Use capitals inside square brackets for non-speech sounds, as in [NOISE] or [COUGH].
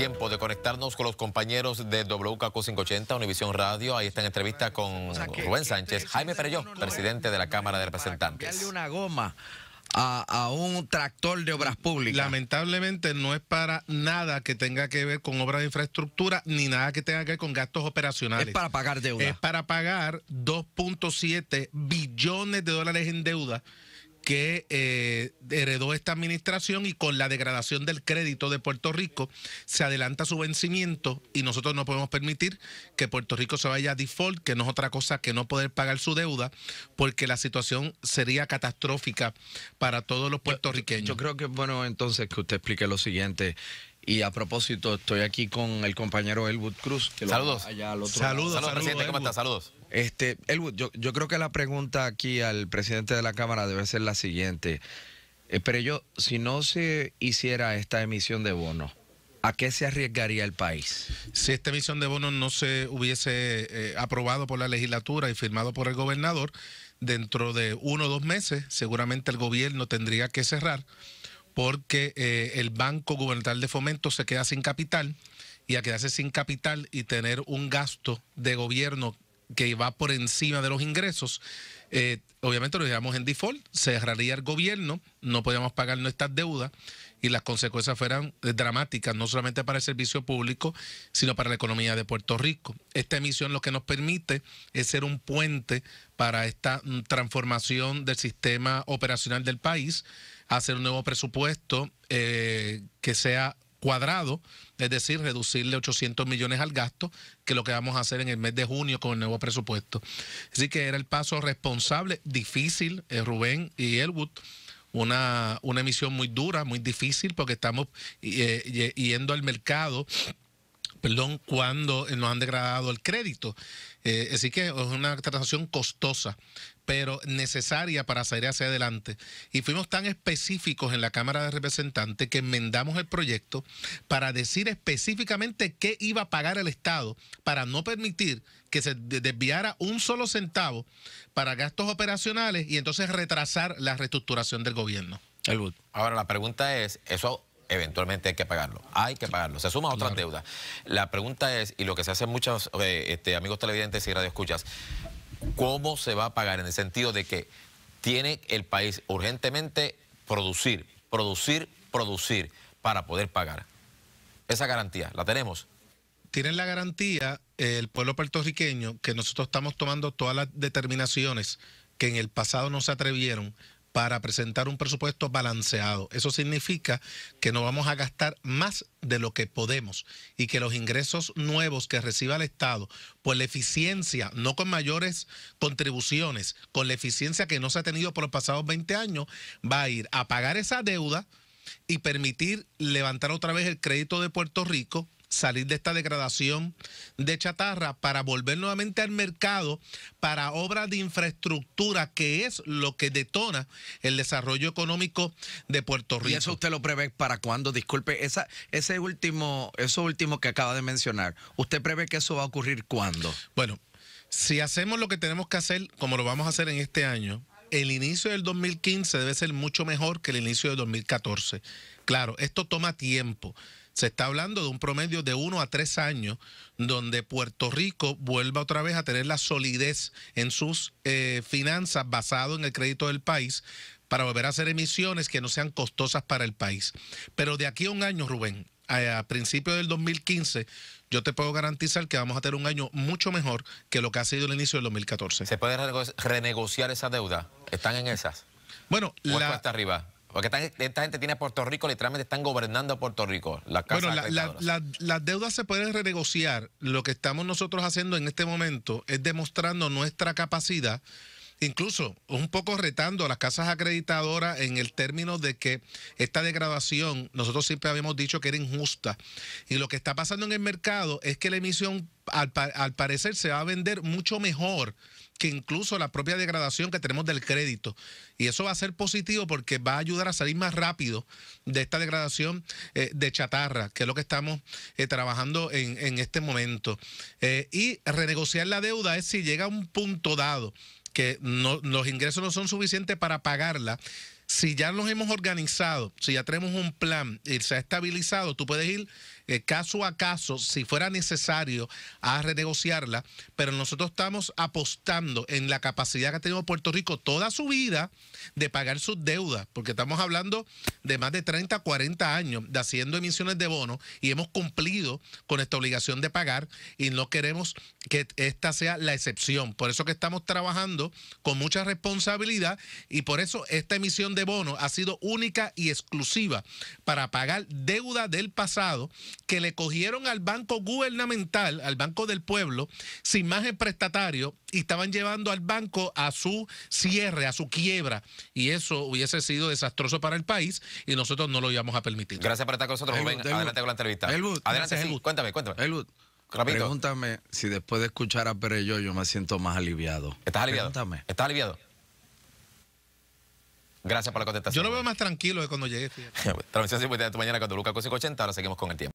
Tiempo de conectarnos con los compañeros de WKQ580, Univisión Radio. Ahí está en entrevista con Rubén Sánchez, Jaime Perelló, presidente de la Cámara de Representantes. Darle una goma a, un tractor de obras públicas. Lamentablemente no es para nada que tenga que ver con obras de infraestructura ni nada que tenga que ver con gastos operacionales. Es para pagar deuda. Es para pagar 2.7 billones de dólares en deuda que eh, heredó esta administración y con la degradación del crédito de Puerto Rico se adelanta su vencimiento y nosotros no podemos permitir que Puerto Rico se vaya a default, que no es otra cosa que no poder pagar su deuda, porque la situación sería catastrófica para todos los puertorriqueños. Yo, creo que bueno entonces que usted explique lo siguiente. Y a propósito, estoy aquí con el compañero Elwood Cruz. saludos. saludos, saludos, presidente. ¿Cómo está? Saludos. Este, Elwood, yo, creo que la pregunta aquí al presidente de la Cámara debe ser la siguiente. Eh, pero yo, si no se hiciera esta emisión de bonos, ¿A qué se arriesgaría el país? Si esta emisión de bonos no se hubiese eh, aprobado por la legislatura y firmado por el gobernador, dentro de uno o dos meses seguramente el gobierno tendría que cerrar porque eh, el Banco Gubernamental de Fomento se queda sin capital y a quedarse sin capital y tener un gasto de gobierno que va por encima de los ingresos, eh, obviamente lo llevamos en default, cerraría el gobierno, no podíamos pagar nuestras deudas y las consecuencias fueran eh, dramáticas, no solamente para el servicio público, sino para la economía de Puerto Rico. Esta emisión lo que nos permite es ser un puente para esta mm, transformación del sistema operacional del país, hacer un nuevo presupuesto eh, que sea cuadrado, es decir, reducirle 800 millones al gasto, que es lo que vamos a hacer en el mes de junio con el nuevo presupuesto. Así que era el paso responsable, difícil, eh, Rubén y Elwood. Una, una emisión muy dura, muy difícil, porque estamos eh, yendo al mercado perdón, cuando nos han degradado el crédito. Eh, así que es una transacción costosa, pero necesaria para salir hacia adelante. Y fuimos tan específicos en la Cámara de Representantes que enmendamos el proyecto para decir específicamente qué iba a pagar el Estado para no permitir que se desviara un solo centavo para gastos operacionales y entonces retrasar la reestructuración del gobierno. Ahora la pregunta es, ¿eso eventualmente hay que pagarlo. Hay que pagarlo. Se suma otra deuda La pregunta es, y lo que se hace muchos eh, este, amigos televidentes y radioescuchas, ¿cómo se va a pagar? En el sentido de que tiene el país urgentemente producir, producir, producir para poder pagar. Esa garantía, ¿la tenemos? Tienen la garantía el pueblo puertorriqueño que nosotros estamos tomando todas las determinaciones que en el pasado no se atrevieron para presentar un presupuesto balanceado. Eso significa que no vamos a gastar más de lo que podemos y que los ingresos nuevos que reciba el Estado por la eficiencia, no con mayores contribuciones, con la eficiencia que no se ha tenido por los pasados 20 años, va a ir a pagar esa deuda y permitir levantar otra vez el crédito de Puerto Rico salir de esta degradación de chatarra para volver nuevamente al mercado para obras de infraestructura, que es lo que detona el desarrollo económico de Puerto Rico. ¿Y eso usted lo prevé para cuándo? Disculpe, ese último, eso último que acaba de mencionar, ¿usted prevé que eso va a ocurrir cuándo? Bueno, si hacemos lo que tenemos que hacer, como lo vamos a hacer en este año, el inicio del 2015 debe ser mucho mejor que el inicio del 2014. Claro, esto toma tiempo. Se está hablando de un promedio de uno a tres años donde Puerto Rico vuelva otra vez a tener la solidez en sus eh, finanzas basado en el crédito del país para volver a hacer emisiones que no sean costosas para el país. Pero de aquí a un año, Rubén, a, principios del 2015, yo te puedo garantizar que vamos a tener un año mucho mejor que lo que ha sido el inicio del 2014. ¿Se puede renegociar esa deuda? ¿Están en esas? Bueno, la... está arriba? Porque esta, gente tiene a Puerto Rico, literalmente están gobernando a Puerto Rico. bueno, las la, deudas se pueden renegociar. Lo que estamos nosotros haciendo en este momento es demostrando nuestra capacidad incluso un poco retando a las casas acreditadoras en el término de que esta degradación, nosotros siempre habíamos dicho que era injusta. Y lo que está pasando en el mercado es que la emisión, al, parecer, se va a vender mucho mejor que incluso la propia degradación que tenemos del crédito. Y eso va a ser positivo porque va a ayudar a salir más rápido de esta degradación eh, de chatarra, que es lo que estamos eh, trabajando en, este momento. Eh, y renegociar la deuda es si llega a un punto dado que no, los ingresos no son suficientes para pagarla, si ya nos hemos organizado, si ya tenemos un plan y se ha estabilizado, tú puedes ir eh, caso a caso, si fuera necesario, a renegociarla, pero nosotros estamos apostando en la capacidad que ha tenido Puerto Rico toda su vida de pagar sus deudas, porque estamos hablando de más de 30, 40 años de haciendo emisiones de bonos y hemos cumplido con esta obligación de pagar y no queremos que esta sea la excepción. Por eso que estamos trabajando con mucha responsabilidad y por eso esta emisión de bonos ha sido única y exclusiva para pagar deuda del pasado que le cogieron al banco gubernamental, al Banco del Pueblo, sin más prestatario y estaban llevando al banco a su cierre, a su quiebra. Y eso hubiese sido desastroso para el país y nosotros no lo íbamos a permitir. Gracias por estar con nosotros, Rubén. Adelante con la entrevista. Adelante, sí. cuéntame, cuéntame. Elwood. Pregúntame si después de escuchar a Perello yo me siento más aliviado. ¿Estás aliviado? Pregúntame. ¿Estás aliviado? Gracias por la contestación. Yo lo veo más tranquilo de cuando llegué. [LAUGHS] [LAUGHS] Transmisión 50 de tu mañana cuando Lucas 580. Ahora seguimos con el tiempo.